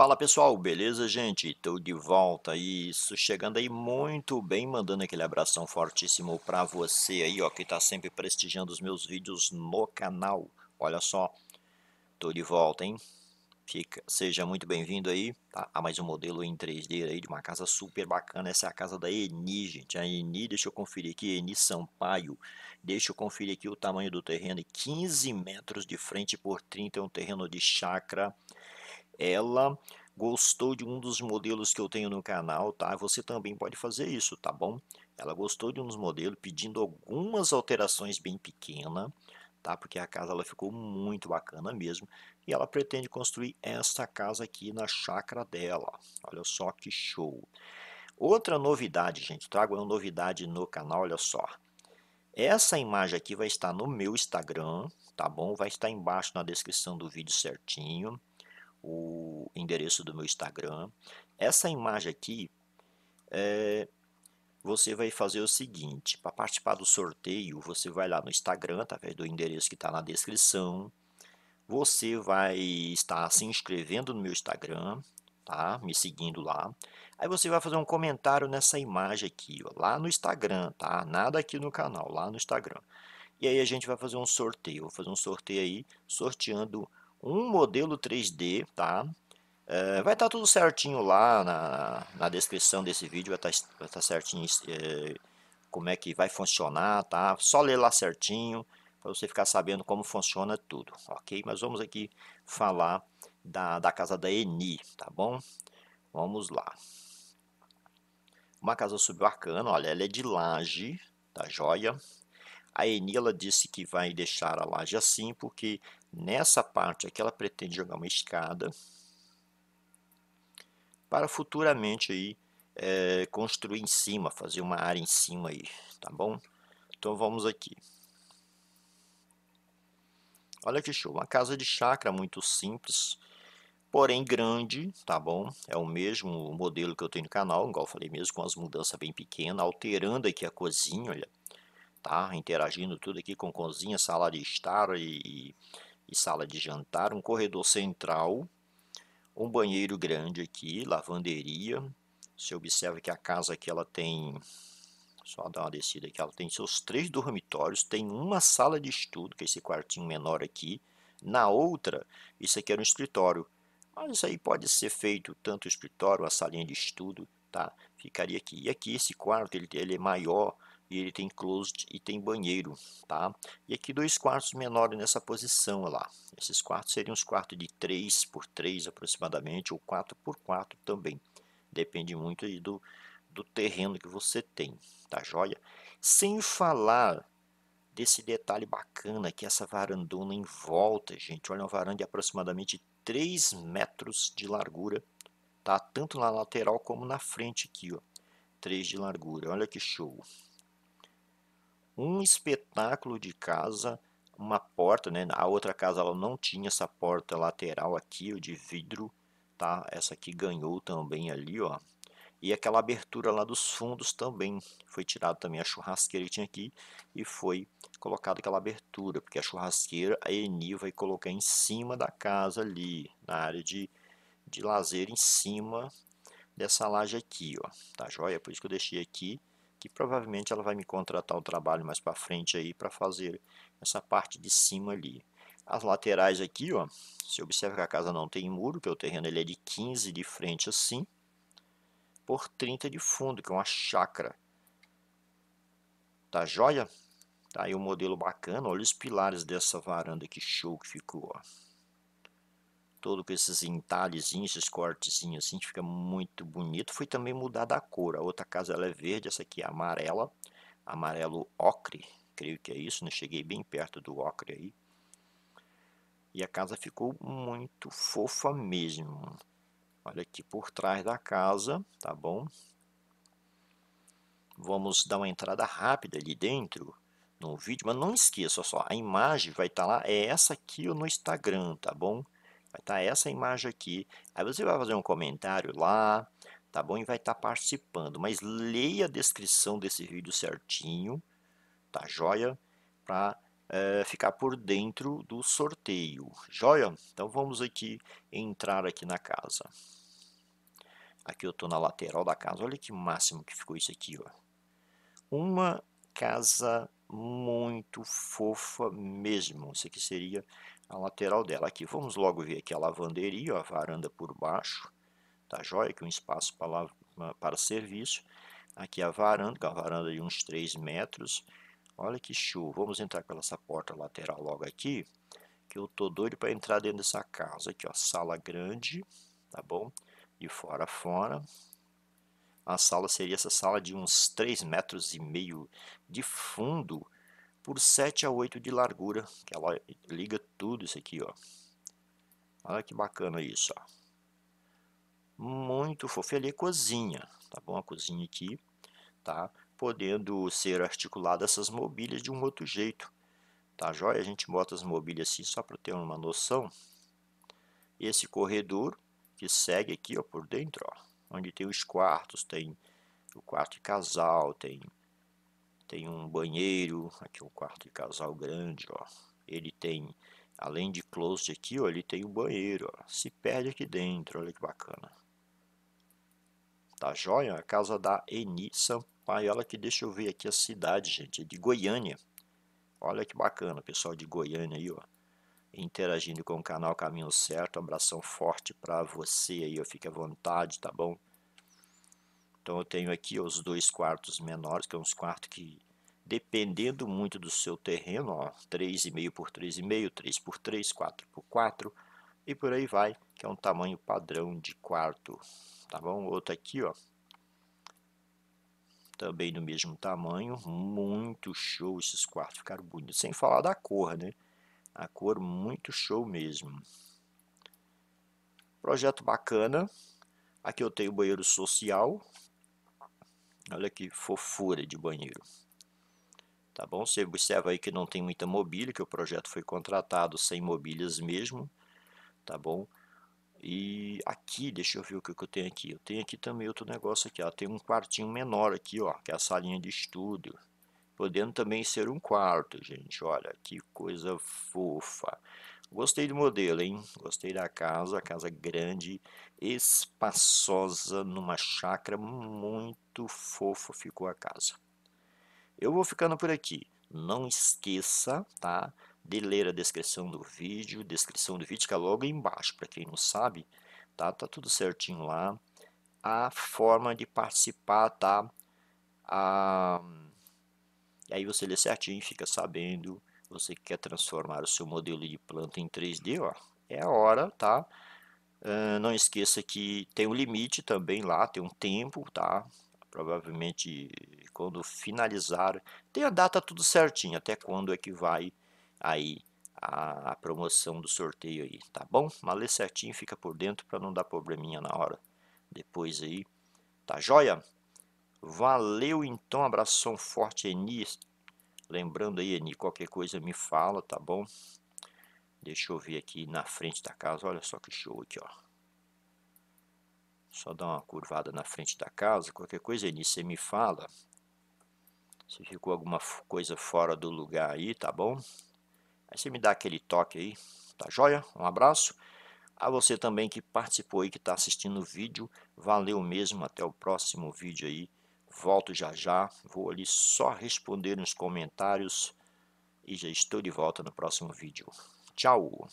Fala pessoal, beleza gente? Tô de volta isso, chegando aí muito bem, mandando aquele abração fortíssimo para você aí, ó, que tá sempre prestigiando os meus vídeos no canal. Olha só, tô de volta, hein? Fica, seja muito bem-vindo aí tá? a mais um modelo em 3D aí de uma casa super bacana. Essa é a casa da Eni, gente. A Eni, deixa eu conferir aqui, Eni Sampaio. Deixa eu conferir aqui o tamanho do terreno, 15 metros de frente por 30, é um terreno de chácara ela gostou de um dos modelos que eu tenho no canal, tá? Você também pode fazer isso, tá bom? Ela gostou de um dos modelos, pedindo algumas alterações bem pequenas, tá? Porque a casa ela ficou muito bacana mesmo. E ela pretende construir esta casa aqui na chácara dela. Olha só que show! Outra novidade, gente, trago uma novidade no canal, olha só. Essa imagem aqui vai estar no meu Instagram, tá bom? Vai estar embaixo na descrição do vídeo certinho o endereço do meu Instagram. Essa imagem aqui, é, você vai fazer o seguinte: para participar do sorteio, você vai lá no Instagram, através do endereço que está na descrição. Você vai estar se inscrevendo no meu Instagram, tá? Me seguindo lá. Aí você vai fazer um comentário nessa imagem aqui, ó, lá no Instagram, tá? Nada aqui no canal, lá no Instagram. E aí a gente vai fazer um sorteio. Vou fazer um sorteio aí, sorteando um modelo 3D, tá? É, vai estar tá tudo certinho lá na, na descrição desse vídeo, vai estar tá, tá certinho é, como é que vai funcionar, tá? Só ler lá certinho para você ficar sabendo como funciona tudo, ok? Mas vamos aqui falar da, da casa da Eni, tá bom? Vamos lá. Uma casa subarcana, olha, ela é de laje, tá joia? A Eni, ela disse que vai deixar a laje assim porque Nessa parte aqui ela pretende jogar uma escada para futuramente aí é, construir em cima, fazer uma área em cima aí, tá bom? Então vamos aqui. Olha que show, uma casa de chácara muito simples, porém grande, tá bom? É o mesmo modelo que eu tenho no canal, igual falei mesmo, com as mudanças bem pequenas, alterando aqui a cozinha, olha, tá? Interagindo tudo aqui com cozinha, sala de estar e, e e sala de jantar, um corredor central, um banheiro grande aqui, lavanderia. Você observa que a casa aqui ela tem, só dar uma descida aqui, ela tem seus três dormitórios, tem uma sala de estudo, que é esse quartinho menor aqui. Na outra, isso aqui era um escritório. Mas isso aí pode ser feito tanto o escritório, a salinha de estudo, tá? Ficaria aqui. E aqui esse quarto, ele, ele é maior, e ele tem closet e tem banheiro, tá? E aqui dois quartos menores nessa posição, lá. Esses quartos seriam os quartos de 3 por 3 aproximadamente, ou 4 por 4 também. Depende muito aí do, do terreno que você tem, tá joia? Sem falar desse detalhe bacana que essa varandona em volta, gente. Olha, uma varanda de aproximadamente 3 metros de largura, tá? Tanto na lateral como na frente aqui, ó. 3 de largura, olha que show um espetáculo de casa, uma porta, né? A outra casa ela não tinha essa porta lateral aqui, o de vidro, tá? Essa aqui ganhou também ali, ó. E aquela abertura lá dos fundos também foi tirada também a churrasqueira que tinha aqui e foi colocada aquela abertura, porque a churrasqueira a Eni vai colocar em cima da casa ali, na área de, de lazer em cima dessa laje aqui, ó, tá joia? Por isso que eu deixei aqui que provavelmente ela vai me contratar um trabalho mais para frente aí para fazer essa parte de cima ali. As laterais aqui, ó, você observa que a casa não tem muro, que o terreno ele é de 15 de frente assim, por 30 de fundo, que é uma chácara. Tá joia? Tá aí um modelo bacana, olha os pilares dessa varanda, que show que ficou, ó todo com esses entalhezinhos, esses cortezinhos assim, fica muito bonito. Foi também mudada a cor, a outra casa ela é verde, essa aqui é amarela, amarelo ocre, creio que é isso, né? cheguei bem perto do ocre aí. E a casa ficou muito fofa mesmo. Olha aqui por trás da casa, tá bom? Vamos dar uma entrada rápida ali dentro no vídeo, mas não esqueça só, a imagem vai estar tá lá, é essa aqui no Instagram, tá bom? Vai estar tá essa imagem aqui. Aí você vai fazer um comentário lá, tá bom? E vai estar tá participando. Mas leia a descrição desse vídeo certinho, tá joia? Para é, eh, ficar por dentro do sorteio, joia? Então vamos aqui entrar aqui na casa. Aqui eu estou na lateral da casa. Olha que máximo que ficou isso aqui, ó. Uma casa muito fofa mesmo. Isso aqui seria a lateral dela aqui. Vamos logo ver aqui a lavanderia, a varanda por baixo, tá joia? Aqui um espaço para, para serviço. Aqui a varanda, que é uma varanda de uns 3 metros. Olha que show, vamos entrar pela essa porta lateral logo aqui, que eu tô doido para entrar dentro dessa casa aqui, ó, sala grande, tá bom? De fora a fora. A sala seria essa sala de uns 3 metros e meio de fundo, por 7 a 8 de largura, que ela liga tudo isso aqui, ó. Olha que bacana isso, ó. Muito fofo. É cozinha, tá bom? A cozinha aqui, tá? Podendo ser articulada essas mobílias de um outro jeito, tá joia? A gente bota as mobílias assim só para ter uma noção. Esse corredor que segue aqui, ó, por dentro, ó, onde tem os quartos, tem o quarto de casal, tem tem um banheiro, aqui é um quarto de casal grande, ó. Ele tem, além de closet aqui, ó, ele tem um banheiro, ó. Se perde aqui dentro, olha que bacana. Tá joia? A casa da Eni Sampaio, olha que deixa eu ver aqui a cidade, gente, é de Goiânia. Olha que bacana, pessoal de Goiânia aí, ó. Interagindo com o canal Caminho Certo, um abração forte para você aí, ó. Fique à vontade, tá bom? Então eu tenho aqui os dois quartos menores, que é uns quartos que, dependendo muito do seu terreno, 3,5 por 3,5, 3 por 3, 4 por 4, e por aí vai, que é um tamanho padrão de quarto, tá bom? Outro aqui, ó, também do mesmo tamanho, muito show esses quartos, ficaram bonitos, sem falar da cor, né? A cor muito show mesmo. Projeto bacana. Aqui eu tenho o banheiro social, Olha que fofura de banheiro. Tá bom? Você observa aí que não tem muita mobília, que o projeto foi contratado sem mobílias mesmo. Tá bom? E aqui, deixa eu ver o que, que eu tenho aqui. Eu tenho aqui também outro negócio aqui. Ó. Tem um quartinho menor aqui, ó, que é a salinha de estudo. Podendo também ser um quarto, gente. Olha, que coisa fofa. Gostei do modelo, hein? Gostei da casa, casa grande, espaçosa, numa chácara, muito fofa ficou a casa. Eu vou ficando por aqui. Não esqueça, tá? De ler a descrição do vídeo, descrição do vídeo que é logo embaixo, para quem não sabe, tá? Tá tudo certinho lá. A forma de participar, tá? A... Ah, e aí você lê certinho, fica sabendo você quer transformar o seu modelo de planta em 3D, ó, é a hora, tá? Uh, não esqueça que tem um limite também lá, tem um tempo, tá? Provavelmente quando finalizar, tem a data tudo certinho, até quando é que vai aí a, promoção do sorteio aí, tá bom? Mas lê certinho, fica por dentro para não dar probleminha na hora depois aí, tá joia? Valeu então, abração forte, Enis Lembrando aí, Eni, qualquer coisa me fala, tá bom? Deixa eu ver aqui na frente da casa, olha só que show aqui, ó. Só dá uma curvada na frente da casa, qualquer coisa, Eni, você me fala. Se ficou alguma coisa fora do lugar aí, tá bom? Aí você me dá aquele toque aí, tá joia? Um abraço. A você também que participou e que está assistindo o vídeo, valeu mesmo, até o próximo vídeo aí. Volto já já, vou ali só responder nos comentários e já estou de volta no próximo vídeo. Tchau!